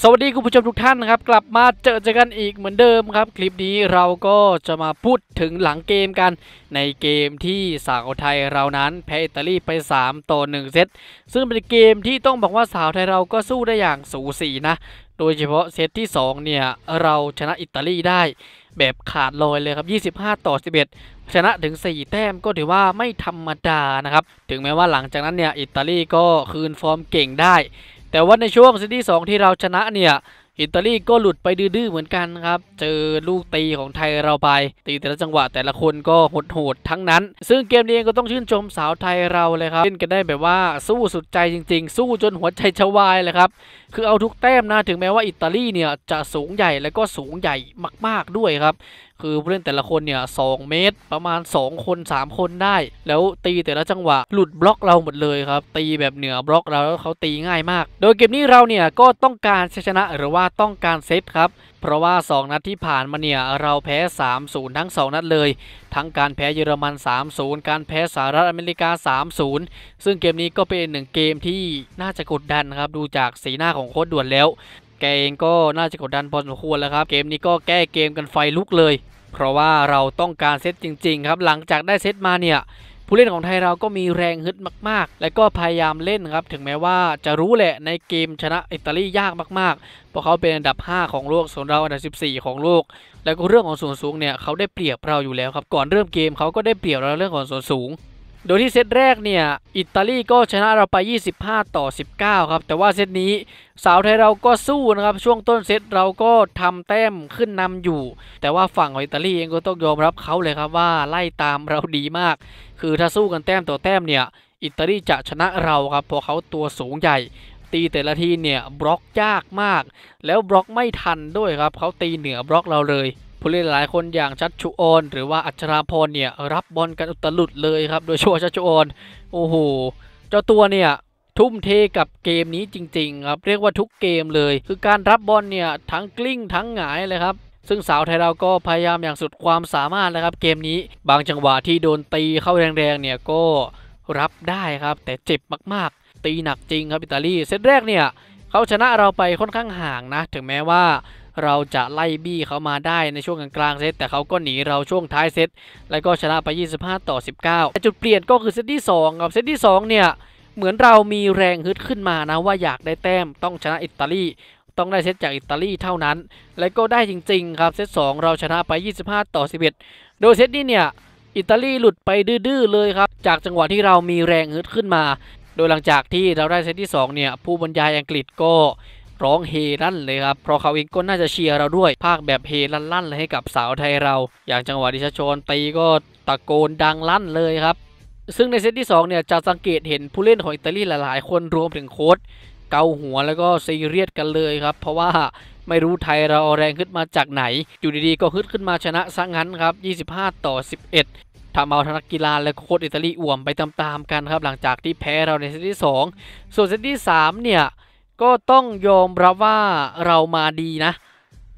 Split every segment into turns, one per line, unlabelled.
สวัสดี คุณ ผู้ชม ทุกท่าน นะครับ กลับมาเจอเจอกันอีกเหมือนเดิมครับคลิปนี้เราก็จะมาพูดถึงหลังเกมกัน ในเกมที่สาวไทยเรานั้นแพ้อิตาลี ไป 3 ต่อ 1 เซต ซึ่งเป็นเกมที่ต้องบอกว่าสาวไทยเราก็สู้ได้อย่างสูสีนะ โดยเฉพาะ เซตที่ 2 เนี่ย เราชนะ อิตาลีได้แบบขาดลอยเลยครับ 25 ต่อ 11 ชนะถึง4แต้มก็ถือว่าไม่ธรรมดานะครับถึงแม้ว่าหลังจากนั้นเนี่ยอิตาลีก็คืนฟอร์มเก่งได้แต่ว่าในช่วงซีรีส์2ที่เราชนะ เนี่ย อิตาลีก็หลุดไปดื้อเหมือนกันครับ เจอลูกตีของไทยเราไป ตีแต่ละจังหวะแต่ละคนก็หดโหดทั้งนั้น ซึ่งเกมนี้ก็ต้องชื่นชมสาวไทยเราเลยครับเล่นกัน ได้แบบว่าสู้สุดใจจริงๆ สู้จน หัวใจชวายเลยครับคือเอาทุกแต้มนะถึงแม้ว่าอิตาลีเนี่ยจะสูงใหญ่แล้วก็สูงใหญ่มาก ๆด้วยครับคือผู้เล่นแต่ละคนเนี่ยสเมตร ประมาณ 2 คน 3 คนได้ แล้วตีแต่ละจังหวะ หลุดบล็อกเราหมดเลยครับ ตีแบบเหนือบล็อกเราแล้วเขาตีง่ายมาก โดยเกมนี้เราเนี่ยก็ต้องการชชนะหรือว่าต้องการเซตครับ เพราะว่า 2 นัดที่ผ่านมาเนี่ยเราแพ้ 3-0 ทั้ง 2 นัดเลย ทั้งการแพ้เยอรมัน 3-0 การแพ้สหรัฐอเมริกา 3-0 ซึ่งเกมนี้ก็เป็นหนึ่งเกมที่น่าจะกดดันครับ ดูจากสีหน้าของโค้ดด่วนแล้วแกเองก็น่าจะกดดันพอสมควรแล้วครับ เกมนี้ก็แก้เกมกันไฟลุกเลย เพราะว่าเราต้องการเซตจริง ๆ ครับ หลังจากได้เซตมาเนี่ย ผู้เล่นของไทยเราก็มีแรงฮึดมากๆ และก็พยายามเล่นครับ ถึงแม้ว่าจะรู้แหละในเกมชนะอิตาลียากมาก ๆ เพราะเขาเป็นอันดับ 5ของโลก ส่วนเราอันดับ14ของโลก แล้วก็เรื่องของส่วนสูงเนี่ย เขาได้เปรียบเราอยู่แล้วครับ ก่อนเริ่มเกมเขาก็ได้เปรียบเราเรื่องของส่วนสูงโดยที่เซตแรกเนี่ยอิตาลีก็ชนะเราไป 25 ต่อ 19 ครับ แต่ว่าเซตนี้สาวไทยเราก็สู้นะครับ ช่วงต้นเซตเราก็ทำแต้มขึ้นนำอยู่ แต่ว่าฝั่งของอิตาลีเองก็ต้องยอมรับเขาเลยครับว่า ไล่ตามเราดีมาก คือถ้าสู้กันแต้มต่อแต้มเนี่ย อิตาลีจะชนะเราครับเพราะเขาตัวสูงใหญ่ ตีแต่ละทีเนี่ยบล็อกยากมาก แล้วบล็อกไม่ทันด้วยครับเขาตีเหนือบล็อกเราเลยผู้เล่นหลายคนอย่างชัดชุออน หรือว่าอัฉราพรเนี่ยรับบอลกันอุตลุดเลยครับโดยชัวชัดชุออนโอ้โหเจ้าตัวเนี่ยทุ่มเทกับเกมนี้จริงๆครับเรียกว่าทุกเกมเลย คือการรับบอลเนี่ยทั้งกลิ้งทั้งหงายเลยครับซึ่งสาวไทยเราก็พยายามอย่างสุดความสามารถนะครับเกมนี้ บางจังหวะที่โดนตีเข้าแรงๆเนี่ยก็รับได้ครับ แต่เจ็บมาก ๆ ตีหนักจริงครับอิตาลีเซตแรกเนี่ยเขาชนะเราไปค่อนข้างห่างนะ ถึงแม้ว่าเราจะไล่บี้เขามาได้ในช่วงกลางเซตแต่เขาก็หนีเราช่วงท้ายเซตแล้วก็ชนะไป 25 ต่อ 19 แต่จุดเปลี่ยนก็คือเซตที่2กับเซตที่2เนี่ยเหมือนเรามีแรงฮึดขึ้นมานะว่าอยากได้แต้มต้องชนะอิตาลีต้องได้เซตจากอิตาลีเท่านั้น และก็ได้จริงๆ ครับเซต2เราชนะไป 25 ต่อ 11 โดยเซตนี้เนี่ยอิตาลีหลุดไปดื้อๆเลยครับจากจังหวะที่เรามีแรงฮึดขึ้นมา โดยหลังจากที่เราได้เซตที่2เนี่ยผู้บรรยายอังกฤษก็ร้องเฮลั่นเลยครับ เพราะเขาเองก็น่าจะเชียร์เราด้วยภาคแบบเฮลั่นๆเลยให้กับสาวไทยเรา อย่างจังหวะดิชชนตีก็ตะโกนดังลั่นเลยครับ ซึ่งในเซตที่2เนี่ย จะสังเกตเห็นผู้เล่นของอิตาลีหลายๆคนรวมถึงโค้ชเกาหัวแล้วก็ซีเรียสกันเลยครับ เพราะว่าไม่รู้ไทยเราแรงขึ้นมาจากไหน อยู่ดีๆก็ฮึดขึ้นมาชนะซะงั้นครับ 25ต่อ11ทำเอาทนักกีฬาและโค้ชอิตาลีอ่วมไปตามๆกันครับ หลังจากที่แพ้เราในเซตที่ 2 ส่วนเซตที่ 3 เนี่ยก็ต้องยอมรับว่าเรามาดีนะ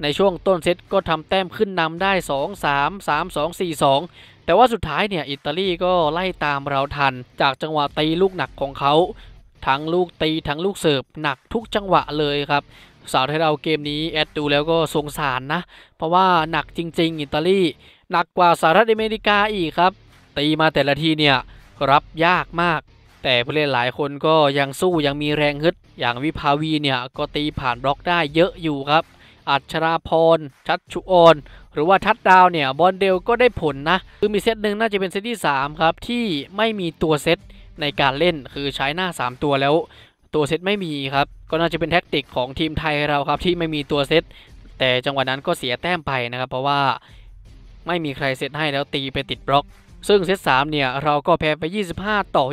ในช่วงต้นเซตก็ทำแต้มขึ้นนำได้ 2 3 3 2 4 2 แต่ว่าสุดท้ายเนี่ยอิตาลีก็ไล่ตามเราทัน จากจังหวะตีลูกหนักของเขาทั้งลูกตีทั้งลูกเสิร์ฟหนักทุกจังหวะเลยครับสาวไทยเราเกมนี้แอดดูแล้วก็สงสารนะ เพราะว่าหนักจริง ๆอิตาลีหนักกว่าสหรัฐอเมริกาอีกครับ ตีมาแต่ละทีเนี่ยรับยากมากแต่ ผู้เล่น หลายคนก็ยังสู้ยังมีแรง ฮึดอย่างวิภาวี เนี่ยก็ตีผ่านบล็อกได้เยอะอยู่ครับ อัชราพรชัดชุออน หรือว่า ทัดดาวเนี่ย บอลเดลก็ได้ผลนะคือมีเซตหนึ่งน่าจะเป็น เซตที่3ครับ ที่ไม่มีตัวเซตในการเล่นคือใช้หน้า 3 ตัวแล้ว ตัวเซตไม่มีครับก็น่าจะเป็นแท็กติกของทีมไทยเราครับที่ไม่มีตัวเซตแต่จังหวะนั้นก็เสียแต้มไปนะครับเพราะว่าไม่มีใครเซตให้แล้วตีไปติดบล็อกซึ่งเซตสามเนี่ย เราก็แพ้ไป 25 ต่อ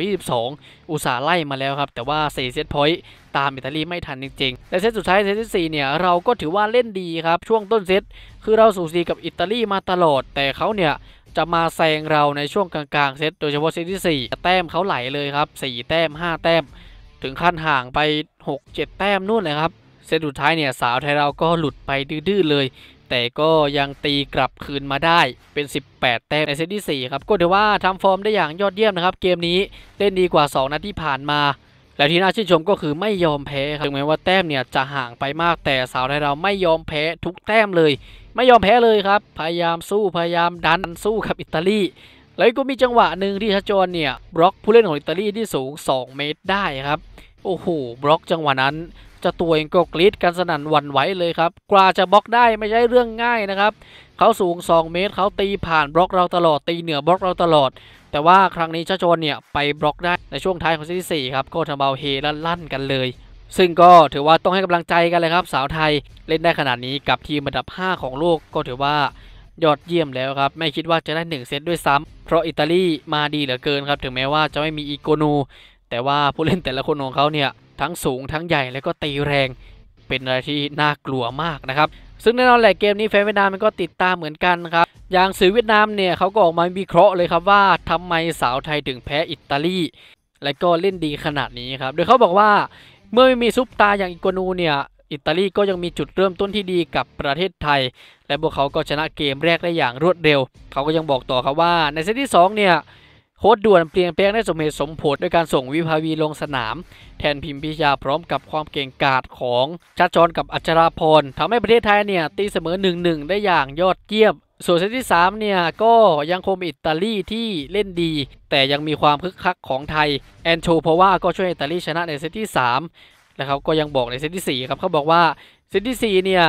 22 อุตสาห์ไล่มาแล้วครับ แต่ว่า4เซตพอยต์ตามอิตาลีไม่ทันจริงๆและเซตสุดท้ายเซตที่4เนี่ย เราก็ถือว่าเล่นดีครับ ช่วงต้นเซตคือเราสูสีกับอิตาลีมาตลอด แต่เขาเนี่ย จะมาแซงเราในช่วงกลางๆ เซตโดยเฉพาะเซตที่4แต้มเขาไหลเลยครับ 4 แต้ม 5 แต้ม ถึงขั้นห่างไป 6-7 แต้มนู่นเลยครับเซตสุดท้ายเนี่ยสาวไทยเราก็หลุดไปดื้อๆเลยแต่ก็ยังตีกลับคืนมาได้เป็น 18 แต้มในเซตที่4ครับก็ถือว่าทำฟอร์มได้อย่างยอดเยี่ยมนะครับ เกมนี้เล่นดีกว่า 2นัดที่ผ่านมา และที่น่าชื่นชมก็คือไม่ยอมแพ้ครับถึงแม้ว่าแต้มเนี่ยจะห่างไปมากแต่สาวไทยเราไม่ยอมแพ้ทุกแต้มเลย ไม่ยอมแพ้เลยครับพยายามสู้พยายามดันสู้กับอิตาลีแล้วก็มีจังหวะหนึ่งที่ชัชจรเนี่ยบล็อกผู้เล่นของอิตาลีที่สูง 2 เมตรได้ครับ โอ้โหบล็อกจังหวะนั้นจะตัวเองก็กรีดกันสนั่นหวั่นไหวเลยครับกว่าจะบล็อกได้ไม่ใช่เรื่องง่ายนะครับ เขาสูง 2 เมตรเขาตีผ่านบล็อกเราตลอดตีเหนือบล็อกเราตลอด แต่ว่าครั้งนี้ชาชน เนี่ยไปบล็อกได้ในช่วงท้ายของเซตที่4ครับก็ทำเอาเฮลั่นกันเลย ซึ่งก็ถือว่าต้องให้กำลังใจกันเลยครับ สาวไทยเล่นได้ขนาดนี้กับทีมอันดับ 5 ของโลกก็ถือว่ายอดเยี่ยมแล้วครับไม่คิดว่าจะได้ 1 เซตด้วยซ้ำเพราะอิตาลีมาดีเหลือเกินครับ ถึงแม้ว่าจะไม่มีอีโกนูแต่ว่าผู้เล่นแต่ละคนของเขาเนี่ยทั้งสูงทั้งใหญ่และก็ตีแรงเป็นอะไรที่น่ากลัวมากนะครับ ซึ่งแน่นอนแหละเกมนี้แฟนเวียดนามมันก็ติดตามเหมือนกันครับอย่างสื่อเวียดนามเนี่ยเขาก็ออกมาวิเคราะห์เลยครับว่า ทำไมสาวไทยถึงแพ้อิตาลีและก็เล่นดีขนาดนี้ครับโดยเขาบอกว่าเมื่อไม่มีซุปตาอย่างอิกวนูเนี่ยอิตาลีก็ยังมีจุดเริ่มต้นที่ดีกับประเทศไทย และพวกเขาก็ชนะเกมแรกได้อย่างรวดเร็ว เขาก็ยังบอกต่อครับว่า ในเซตที่ 2 เนี่ยโค้ดด่วนเปลี่ยนแปลงได้สมเหตุสมผลด้วยการส่งวิภาวีลงสนาม แทนพิมพิชาพร้อมกับความเก่งกาจของชัดจรกับอัฉราพรทำให้ประเทศไทยเนี่ยตีเสมอ1งได้อย่างยอดเยี่ยมส่วนเซตที่3เนี่ยก็ยังคงอิตาลีที่เล่นดี แต่ยังมีความคึกคักของไทย แอนโชเพราะว่าก็ช่วยอิตาลีชนะในเซตที่3แล้วเขาก็ยังบอกในเซตที่4ครับเขาบอกว่าเซตที่ 4 เนี่ย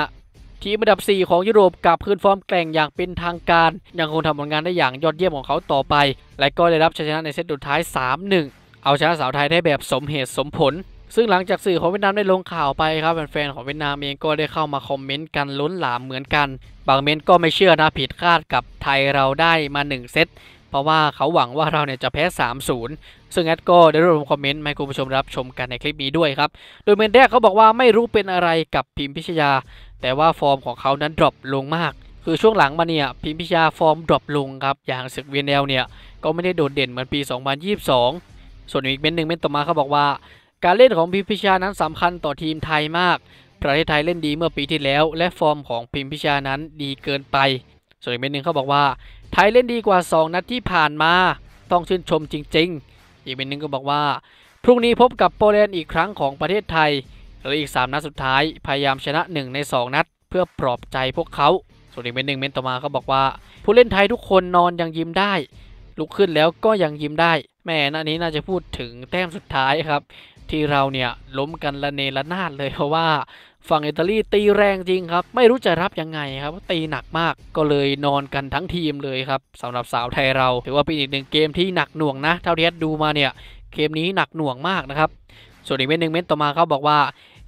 ทีมอันดับ 4 ของยุโรปกลับพื้นฟอร์มแกร่งอย่างเป็นทางการ ยังคงทำผลงานได้อย่างยอดเยี่ยมของเขาต่อไป และก็ได้รับชัยชนะในเซตสุดท้าย 3-1 เอาชนะสาวไทยได้แบบสมเหตุสมผล ซึ่งหลังจากสื่อของเวียดนามได้ลงข่าวไปครับ แฟนๆของเวียดนามเองก็ได้เข้ามาคอมเมนต์กันล้นหลามเหมือนกัน บางเมนก็ไม่เชื่อนะผิดคาดกับไทยเราได้มา 1 เซต เพราะว่าเขาหวังว่าเราเนี่ยจะแพ้ 3-0 ซึ่งแอดก็ได้รวบรวมคอมเมนต์มาให้คุณผู้ชมรับชมกันในคลิปนี้ด้วยครับ โดยเมนแรกเขาบอกว่าไม่รู้เป็นอะไรกับพิมพิชยาแต่ว่าฟอร์มของเขานั้นดรอปลงมาก คือช่วงหลังมาเนี่ย พิมพิชาฟอร์มดรอปลงครับ อย่างศึกเวียนแอลเนี่ย ก็ไม่ได้โดดเด่นเหมือนปี 2022 ส่วนอีกเม้นหนึ่งเม้นต่อมาเขาบอกว่าการเล่นของพิมพิชานั้นสำคัญต่อทีมไทยมาก ประเทศไทยเล่นดีเมื่อปีที่แล้ว และฟอร์มของพิมพิชานั้นดีเกินไป ส่วนอีกเม้นหนึ่งเขาบอกว่าไทยเล่นดีกว่า 2นัดที่ผ่านมา ต้องชื่นชมจริง ๆ อีกเม้นหนึ่งก็บอกว่า พรุ่งนี้พบกับโปแลนด์อีกครั้งของประเทศไทยเหลืออีก 3 นัดสุดท้าย พยายามชนะ 1 ใน 2 นัด เพื่อปลอบใจพวกเขาส่วนอีกเป็นหนึ่งเมนต่อมาเขาบอกว่าผู้เล่นไทยทุกคนนอนยังยิ้มได้ ลุกขึ้นแล้วก็ยังยิ้มได้ แม่นันนี้น่าจะพูดถึงแต้มสุดท้ายครับ ที่เราเนี่ย ล้มกันละเนระนาดเลยเพราะว่าฝั่งอิตาลีตีแรงจริงครับ ไม่รู้จะรับยังไงครับตีหนักมากก็เลยนอนกันทั้งทีมเลยครับสำหรับสาวไทยเราถือว่าเป็นอีกหนึ่งเกมที่หนักหน่วงนะเท่าที่ดูมาเนี่ยเกมนี้หนักหน่วงมากนะครับส่วนอีกเม็ดหนึ่งเม็ดต่อมาเขาบอกว่า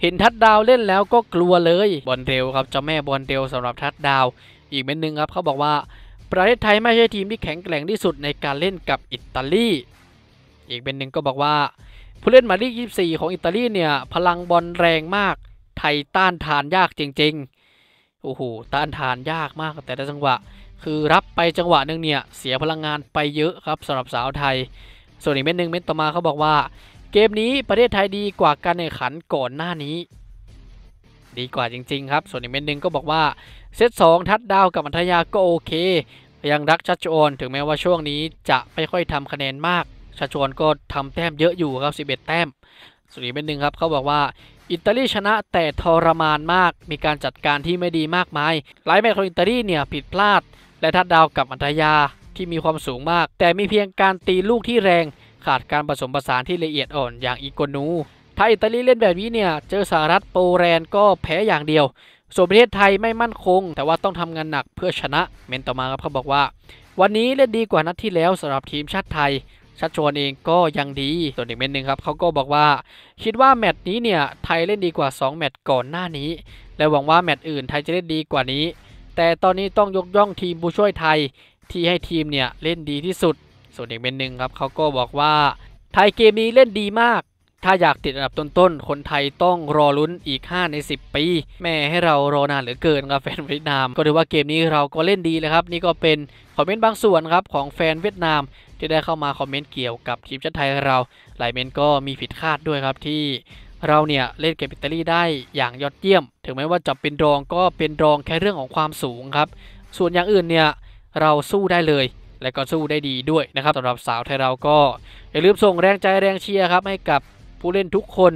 เห็นทัดดาวเล่นแล้วก็กลัวเลยบอลเร็วครับเจ้าแม่บอลเร็วสำหรับทัดดาวอีกเม็ดนึ่งครับเขาบอกว่า ประเทศไทยไม่ใช่ทีมที่แข็งแกร่งที่สุดในการเล่นกับอิตาลี อีกเป็นหนึ่งก็บอกว่าผู้เล่นมายีล24 ของอิตาลีเนี่ยพลังบอลแรงมากไทยต้านทานยากจริงๆโอ้โหต้านทานยากมากแต่ละจังหวะคือรับไปจังหวะหนึ่งเนี่ยเสียพลังงานไปเยอะครับสำหรับสาวไทย ส่วนอีกเม็ดหนึ่งเม็ดต่อมาเขาบอกว่าเกมนี้ประเทศไทยดีกว่าการแข่งขันก่อนหน้านี้ ดีกว่าจริงๆ ครับ ส่วนอีกเม็ดหนึ่งก็บอกว่า เซตสองทัดดาวกับอัธยาก็โอเค ยังรักชัชโอนถึงแม้ว่าช่วงนี้จะไม่ค่อยทำคะแนนมากชัชโอนก็ทำแต้มเยอะอยู่ครับ11แต้มส่วนอีกเม็ดหนึ่งครับเขาบอกว่า อิตาลีชนะแต่ทรมานมาก มีการจัดการที่ไม่ดีมากมายหลายแมตช์ของอิตาลีเนี่ยผิดพลาด และทัดดาวกับอัธยาที่มีความสูงมาก แต่มีเพียงการตีลูกที่แรงขาดการผสมผสานที่ละเอียดอ่อนอย่าง อีโกนูถ้าอิตาลีเล่นแบบนี้เนี่ย เจอสหรัฐโปแลนด์ก็แพ้อย่างเดียว ส่วนประเทศไทยไม่มั่นคง แต่ว่าต้องทำงานหนักเพื่อชนะ เมนต่อมาครับเขาบอกว่า วันนี้เล่นดีกว่านัดที่แล้วสำหรับทีมชาติไทย ชัดชวนเองก็ยังดีส่วนอีกเมนหนึ่งครับเขาก็บอกว่า คิดว่าแมตช์นี้เนี่ยไทยเล่นดีกว่า2แมตช์ก่อนหน้านี้ และหวังว่าแมตช์อื่น ไทยจะเล่นดีกว่านี้ แต่ตอนนี้ต้องยกย่องทีมผู้ช่วยไทยที่ให้ทีมเนี่ยเล่นดีที่สุดส่วนอีกเป็นหนึ่งครับเขาก็บอกว่าไทยเกมนี้เล่นดีมาก ถ้าอยากติดอันดับต้นๆ คนไทยต้องรอลุ้นอีก5ใน10 ปี แม่ให้เรารอนานเหลือเกินครับแฟนเวียดนาม ก็ถือว่าเกมนี้เราก็เล่นดีเลยครับนี่ก็เป็นคอมเมนต์บางส่วนครับของแฟนเวียดนามที่ได้เข้ามาคอมเมนต์เกี่ยวกับทีมชาติไทยเรา หลายเมนก็มีผิดคาดด้วยครับที่เราเนี่ยเล่นเกมอิตาลีได้อย่างยอดเยี่ยม ถึงแม้ว่าจะเป็นรองก็เป็นรองแค่เรื่องของความสูงครับ ส่วนอย่างอื่นเนี่ย เราสู้ได้เลยและก็สู้ได้ดีด้วยนะครับสำหรับสาวไทยเราก็อย่าลืมส่งแรงใจแรงเชียร์ครับให้กับผู้เล่นทุกคน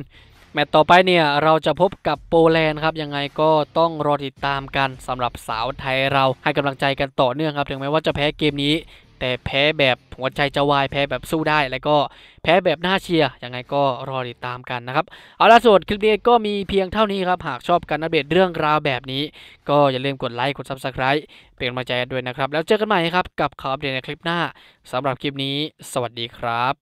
แมตต์ต่อไปเนี่ยเราจะพบกับโปแลนด์ครับยังไงก็ต้องรอติดตามกันสำหรับสาวไทยเราให้กำลังใจกันต่อเนื่องครับถึงแม้ว่าจะแพ้เกมนี้แต่แพ้แบบหัวใจจะวายแพ้แบบสู้ได้ แล้วก็แพ้แบบน่าเชียร์ยังไงก็รอติดตามกันนะครับ เอาล่ะส่วนคลิปนี้ก็มีเพียงเท่านี้ครับหากชอบการอัปเดตเรื่องราวแบบนี้ก็อย่าลืมกดไลค์กดซับสไคร b e เป็นกำลังใจด้วยนะครับ แล้วเจอกันใหม่ครับกับข่าวอัปเดตในคลิปหน้าสำหรับคลิปนี้ สวัสดีครับ